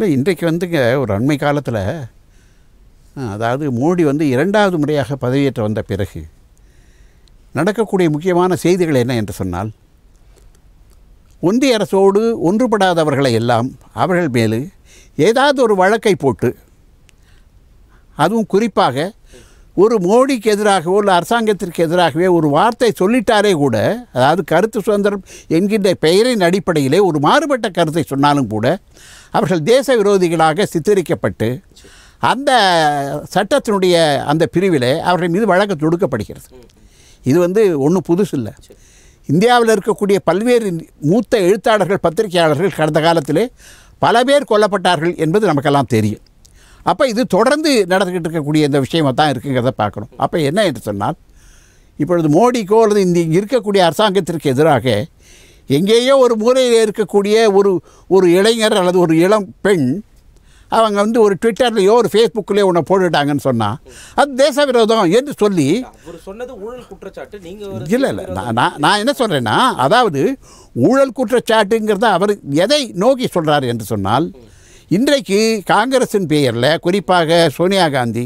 இல்லை இன்றைக்கு வந்துங்க ஒரு அண்மை காலத்தில் அதாவது மோடி வந்து இரண்டாவது முறையாக பதவியேற்ற வந்த பிறகு நடக்கக்கூடிய முக்கியமான செய்திகள் என்ன என்று சொன்னால் ஒன்றிய அரசோடு ஒன்றுபடாதவர்களை எல்லாம் அவர்கள் மேலே ஏதாவது ஒரு வழக்கை போட்டு அதுவும் குறிப்பாக ஒரு மோடிக்கு எதிராகவோ இல்லை அரசாங்கத்திற்கு எதிராகவே ஒரு வார்த்தை சொல்லிட்டாரே கூட அதாவது கருத்து சுதந்திரம் என்கின்ற பெயரின் அடிப்படையிலே ஒரு மாறுபட்ட கருத்தை சொன்னாலும் கூட அவர்கள் தேச விரோதிகளாக சித்தரிக்கப்பட்டு அந்த சட்டத்தினுடைய அந்த பிரிவிலே அவர்கள் மீது வழக்கு தொடுக்கப்படுகிறது இது வந்து ஒன்றும் புதுசு இல்லை இந்தியாவில் இருக்கக்கூடிய பல்வேறு மூத்த எழுத்தாளர்கள் பத்திரிகையாளர்கள் கடந்த காலத்திலே பல பேர் கொல்லப்பட்டார்கள் என்பது நமக்கெல்லாம் தெரியும் அப்போ இது தொடர்ந்து நடந்துக்கிட்டு இருக்கக்கூடிய இந்த விஷயமாக தான் இருக்குங்கிறத பார்க்கணும் அப்போ என்ன என்று சொன்னால் இப்பொழுது மோடிக்கோ அல்லது இந்த இருக்கக்கூடிய அரசாங்கத்திற்கு எதிராக எங்கேயோ ஒரு மூலையில் இருக்கக்கூடிய ஒரு ஒரு இளைஞர் அல்லது ஒரு இளம் பெண் அவங்க வந்து ஒரு ட்விட்டர்லேயோ ஒரு ஃபேஸ்புக்லேயோ ஒன்று போட்டுட்டாங்கன்னு சொன்னால் அது தேச விரோதம் என்று சொல்லி சொன்னது ஊழல் குற்றச்சாட்டு நீங்கள் இல்லை இல்லை நான் நான் என்ன சொல்கிறேன்னா அதாவது ஊழல் குற்றச்சாட்டுங்கிறத அவர் எதை நோக்கி சொல்கிறார் என்று சொன்னால் இன்றைக்கு காங்கிரஸின் பெயரில் குறிப்பாக சோனியா காந்தி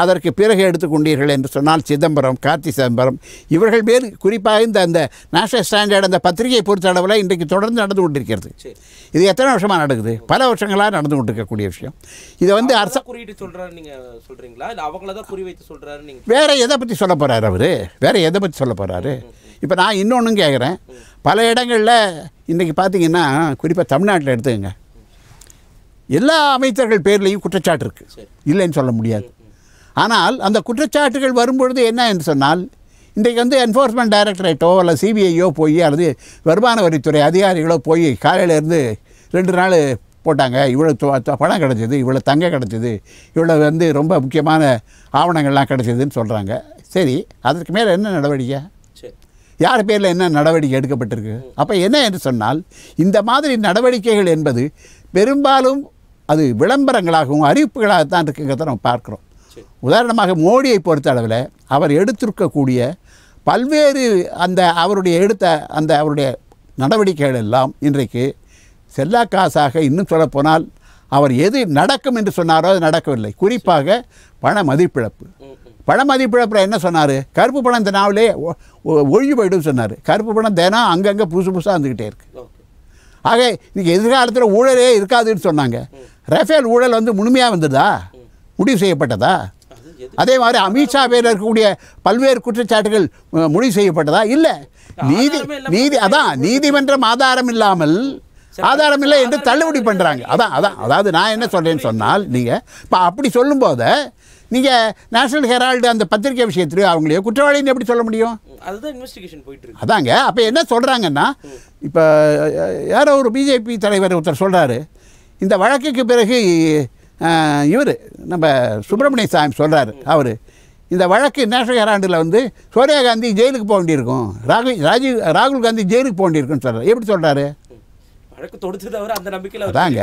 அதற்கு பிறகு எடுத்துக்கொண்டீர்கள் என்று சொன்னால் சிதம்பரம் கார்த்தி சிதம்பரம் இவர்கள் பேர் குறிப்பாக இந்த அந்த நேஷனல் ஸ்டாண்டர்ட் அந்த பத்திரிகையை பொறுத்த அளவில் இன்றைக்கு தொடர்ந்து நடந்து கொண்டிருக்கிறது இது எத்தனை வருஷமாக நடக்குது பல வருஷங்களாக நடந்து கொண்டிருக்கக்கூடிய விஷயம் இதை வந்து அரசு குறியீட்டு சொல்கிறாரு நீங்கள் சொல்கிறீங்களா இல்லை அவங்கள தான் குறி வைத்து சொல்கிறாரு நீங்கள் வேறு எதை பற்றி சொல்ல போகிறாரு அவர் வேறு எதை பற்றி சொல்ல போகிறாரு இப்போ நான் இன்னொன்றும் கேட்குறேன் பல இடங்களில் இன்றைக்கி பார்த்தீங்கன்னா குறிப்பாக தமிழ்நாட்டில் எடுத்துக்கங்க எல்லா அமைச்சர்கள் பேர்லேயும் குற்றச்சாட்டு இருக்குது இல்லைன்னு சொல்ல முடியாது ஆனால் அந்த குற்றச்சாட்டுகள் வரும்பொழுது என்ன என்று சொன்னால் இன்றைக்கு வந்து என்ஃபோர்ஸ்மெண்ட் டைரக்டரேட்டோ அல்லது சிபிஐயோ போய் அல்லது வருமான வரித்துறை அதிகாரிகளோ போய் காலையிலேருந்து ரெண்டு நாள் போட்டாங்க இவ்வளோ பணம் கிடச்சிது இவ்வளோ தங்கம் கிடச்சிது இவ்வளோ வந்து ரொம்ப முக்கியமான ஆவணங்கள்லாம் கிடச்சிதுன்னு சொல்கிறாங்க சரி அதற்கு மேலே என்ன நடவடிக்கை யார் பேரில் என்ன நடவடிக்கை எடுக்கப்பட்டிருக்கு அப்போ என்ன என்று சொன்னால் இந்த மாதிரி நடவடிக்கைகள் என்பது பெரும்பாலும் அது விளம்பரங்களாகவும் அறிவிப்புகளாகத்தான் இருக்குங்கிறத நம்ம பார்க்குறோம் உதாரணமாக மோடியை பொறுத்த அளவில் அவர் எடுத்திருக்கக்கூடிய பல்வேறு அந்த அவருடைய எடுத்த அந்த அவருடைய நடவடிக்கைகள் எல்லாம் இன்றைக்கு செல்லா காசாக இன்னும் சொல்லப்போனால் அவர் எது நடக்கும் என்று சொன்னாரோ அது நடக்கவில்லை குறிப்பாக பண மதிப்பிழப்பு பண மதிப்பிழப்பில் என்ன சொன்னார் கருப்பு பணம் தினாவிலே ஒழிஞ்சு போய்டும் சொன்னார் கருப்பு பணம் தினம் அங்கங்கே புதுசு புதுசாக வந்துக்கிட்டே இருக்குது ஆக இன்றைக்கி எதிர்காலத்தில் ஊழலே இருக்காதுன்னு சொன்னாங்க ரஃபேல் ஊழல் வந்து முழுமையாக வந்ததா முடிவு செய்யப்பட்டதா அதே மாதிரி அமித்ஷா பேரில் இருக்கக்கூடிய பல்வேறு குற்றச்சாட்டுகள் முடிவு செய்யப்பட்டதா இல்லை நீதி நீதி அதான் நீதிமன்றம் ஆதாரம் இல்லாமல் ஆதாரம் இல்லை என்று தள்ளுபடி பண்ணுறாங்க அதான் அதான் அதாவது நான் என்ன சொல்கிறேன்னு சொன்னால் நீங்கள் இப்போ அப்படி சொல்லும்போது நீங்கள் நேஷனல் ஹெரால்டு அந்த பத்திரிகை விஷயத்தில் அவங்களையோ குற்றவாளின்னு எப்படி சொல்ல முடியும் அதுதான் இன்வெஸ்டிகேஷன் போயிட்டு இருக்கு அதாங்க அப்போ என்ன சொல்கிறாங்கன்னா இப்போ யாரோ ஒரு பிஜேபி தலைவர் ஒருத்தர் சொல்கிறாரு இந்த வழக்குக்கு பிறகு இவர் நம்ம சுப்பிரமணிய சாமி சொல்கிறாரு அவர் இந்த வழக்கு நேஷனல் ஹெராண்டில் வந்து சோனியா காந்தி ஜெயிலுக்கு போக வேண்டியிருக்கும் ராகுல் ராஜீவ் ராகுல் காந்தி ஜெயிலுக்கு போக வேண்டியிருக்குன்னு சொல்கிறார் எப்படி சொல்கிறாரு வழக்கு தொடுத்து அந்த நம்பிக்கையில் அதாங்க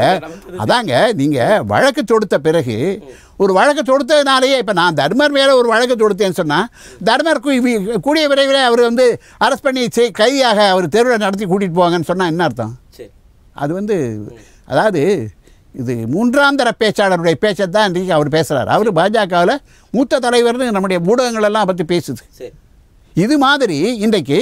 அதாங்க நீங்கள் வழக்கு தொடுத்த பிறகு ஒரு வழக்கு தொடுத்ததுனாலேயே இப்போ நான் தர்மர் மேலே ஒரு வழக்கு தொடுத்தேன்னு சொன்னால் தர்மர் கூடிய விரைவில் அவர் வந்து அரெஸ்ட் பண்ணி செய் கைதியாக அவர் தெருவில் நடத்தி கூட்டிகிட்டு போவாங்கன்னு சொன்னால் என்ன அர்த்தம் அது வந்து அதாவது இது மூன்றாம் தர பேச்சாளருடைய பேச்சை தான் இன்றைக்கி அவர் பேசுகிறார் அவர் பாஜகவில் மூத்த தலைவர்னு நம்முடைய ஊடகங்களெல்லாம் பற்றி பேசுது இது மாதிரி இன்றைக்கு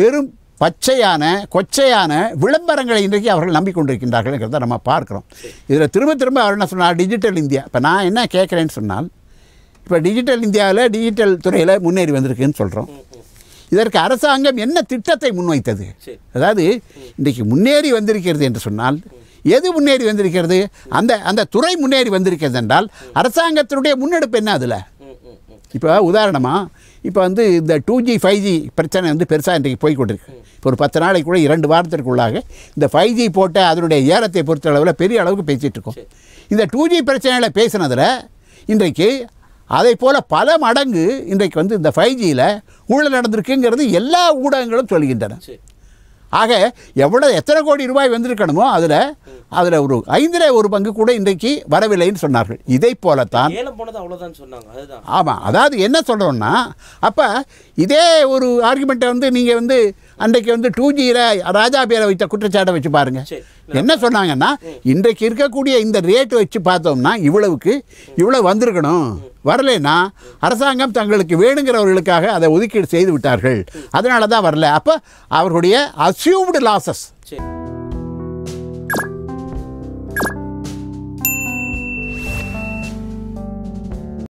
வெறும் பச்சையான கொச்சையான விளம்பரங்களை இன்றைக்கு அவர்கள் நம்பிக்கொண்டிருக்கின்றார்கள்ங்கிறத நம்ம பார்க்குறோம் இதில் திரும்ப திரும்ப அவர் என்ன சொன்னார் டிஜிட்டல் இந்தியா இப்போ நான் என்ன கேட்குறேன்னு சொன்னால் இப்போ டிஜிட்டல் இந்தியாவில் டிஜிட்டல் துறையில் முன்னேறி வந்திருக்குன்னு சொல்கிறோம் இதற்கு அரசாங்கம் என்ன திட்டத்தை முன்வைத்தது அதாவது இன்றைக்கு முன்னேறி வந்திருக்கிறது என்று சொன்னால் எது முன்னேறி வந்திருக்கிறது அந்த அந்த துறை முன்னேறி வந்திருக்கிறது என்றால் அரசாங்கத்தினுடைய முன்னெடுப்பு என்ன அதில் இப்போ உதாரணமாக இப்போ வந்து இந்த டூ ஜி ஃபைவ் ஜி பிரச்சனை வந்து பெருசாக இன்றைக்கு போய்கொண்டிருக்கு இப்போ ஒரு பத்து நாளைக்கு கூட இரண்டு வாரத்திற்குள்ளாக இந்த ஃபைவ் ஜி போட்ட அதனுடைய ஏலத்தை பொறுத்த அளவில் பெரிய அளவுக்கு இருக்கோம் இந்த டூ ஜி பிரச்சனையில் பேசினதில் இன்றைக்கு அதை போல் பல மடங்கு இன்றைக்கு வந்து இந்த ஃபைவ் ஜியில் ஊழல் நடந்திருக்குங்கிறது எல்லா ஊடகங்களும் சொல்கின்றன ஆக எவ்வளோ எத்தனை கோடி ரூபாய் வந்திருக்கணுமோ அதில் அதில் ஒரு ஐந்தில் ஒரு பங்கு கூட இன்றைக்கு வரவில்லைன்னு சொன்னார்கள் இதை போலத்தான் ஆமாம் அதாவது என்ன சொல்கிறோன்னா அப்போ இதே ஒரு ஆர்குமெண்ட்டை வந்து நீங்கள் வந்து அன்றைக்கு வந்து டூ ஜியில் ராஜா பேரை வைத்த குற்றச்சாட்டை வச்சு பாருங்கள் என்ன சொன்னாங்கன்னா இன்றைக்கு இருக்கக்கூடிய இந்த ரேட்டு வச்சு பார்த்தோம்னா இவ்வளவுக்கு இவ்வளோ வந்திருக்கணும் வரலனா அரசாங்கம் தங்களுக்கு வேணுங்கிறவர்களுக்காக அதை ஒதுக்கீடு செய்து விட்டார்கள் அதனால தான் வரல அப்போ அவர்களுடைய அசியூவ்டு லாசஸ் சரி